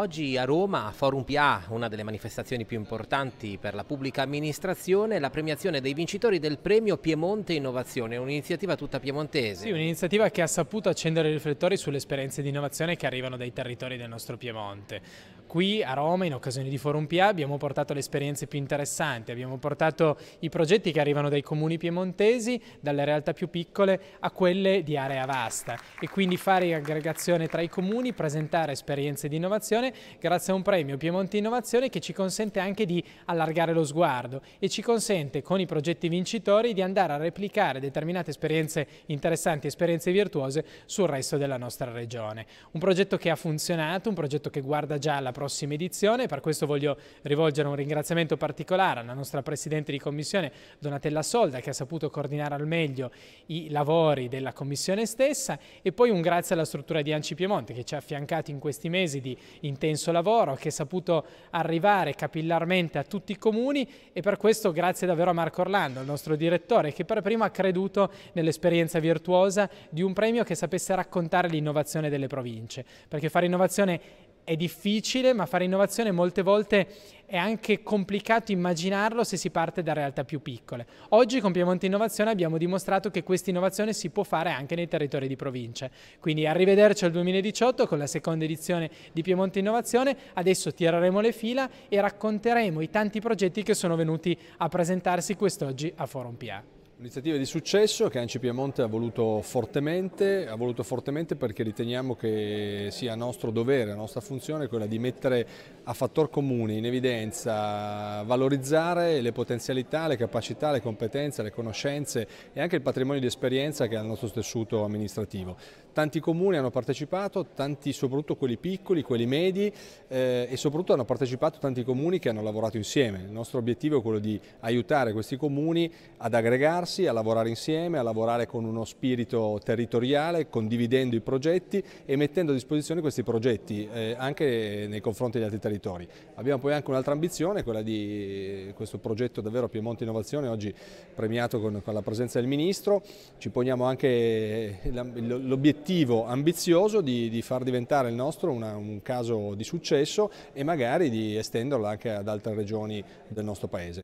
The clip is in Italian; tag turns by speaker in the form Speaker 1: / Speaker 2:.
Speaker 1: Oggi a Roma, a Forum PA, una delle manifestazioni più importanti per la pubblica amministrazione, la premiazione dei vincitori del premio Piemonte Innovazione, un'iniziativa tutta piemontese. Sì, un'iniziativa che ha saputo accendere i riflettori sulle esperienze di innovazione che arrivano dai territori del nostro Piemonte. Qui a Roma, in occasione di Forum PA, abbiamo portato le esperienze più interessanti, abbiamo portato i progetti che arrivano dai comuni piemontesi, dalle realtà più piccole a quelle di area vasta e quindi fare aggregazione tra i comuni, presentare esperienze di innovazione grazie a un premio Piemonte Innovazione che ci consente anche di allargare lo sguardo e ci consente con i progetti vincitori di andare a replicare determinate esperienze interessanti, esperienze virtuose sul resto della nostra regione. Un progetto che ha funzionato, un progetto che guarda già alla prossima edizione. Per questo voglio rivolgere un ringraziamento particolare alla nostra Presidente di Commissione, Donatella Solda, che ha saputo coordinare al meglio i lavori della Commissione stessa e poi un grazie alla struttura di Anci Piemonte che ci ha affiancato in questi mesi di intenso lavoro, che ha saputo arrivare capillarmente a tutti i comuni e per questo grazie davvero a Marco Orlando, il nostro direttore, che per primo ha creduto nell'esperienza virtuosa di un premio che sapesse raccontare l'innovazione delle province, perché fare innovazione è difficile, ma fare innovazione molte volte è anche complicato immaginarlo se si parte da realtà più piccole. Oggi con Piemonte Innovazione abbiamo dimostrato che questa innovazione si può fare anche nei territori di provincia. Quindi arrivederci al 2018 con la seconda edizione di Piemonte Innovazione, adesso tireremo le fila e racconteremo i tanti progetti che sono venuti a presentarsi quest'oggi a Forum
Speaker 2: PA. Un'iniziativa di successo che Anci Piemonte ha voluto fortemente, ha voluto fortemente perché riteniamo che sia nostro dovere, nostra funzione quella di mettere a fattor comune, in evidenza, valorizzare le potenzialità, le capacità, le competenze, le conoscenze e anche il patrimonio di esperienza che ha il nostro tessuto amministrativo. Tanti comuni hanno partecipato, tanti soprattutto quelli piccoli, quelli medi eh, e soprattutto hanno partecipato tanti comuni che hanno lavorato insieme. Il nostro obiettivo è quello di aiutare questi comuni ad aggregarsi confrontarsi, a lavorare insieme, a lavorare con uno spirito territoriale, condividendo i progetti e mettendo a disposizione questi progetti eh, anche nei confronti degli altri territori. Abbiamo poi anche un'altra ambizione, quella di questo progetto davvero Piemonte Innovazione, oggi premiato con, con la presenza del Ministro, ci poniamo anche eh, l'obiettivo ambizioso di, di, far diventare il nostro una, un caso di successo e magari di estenderlo anche ad altre regioni del nostro Paese.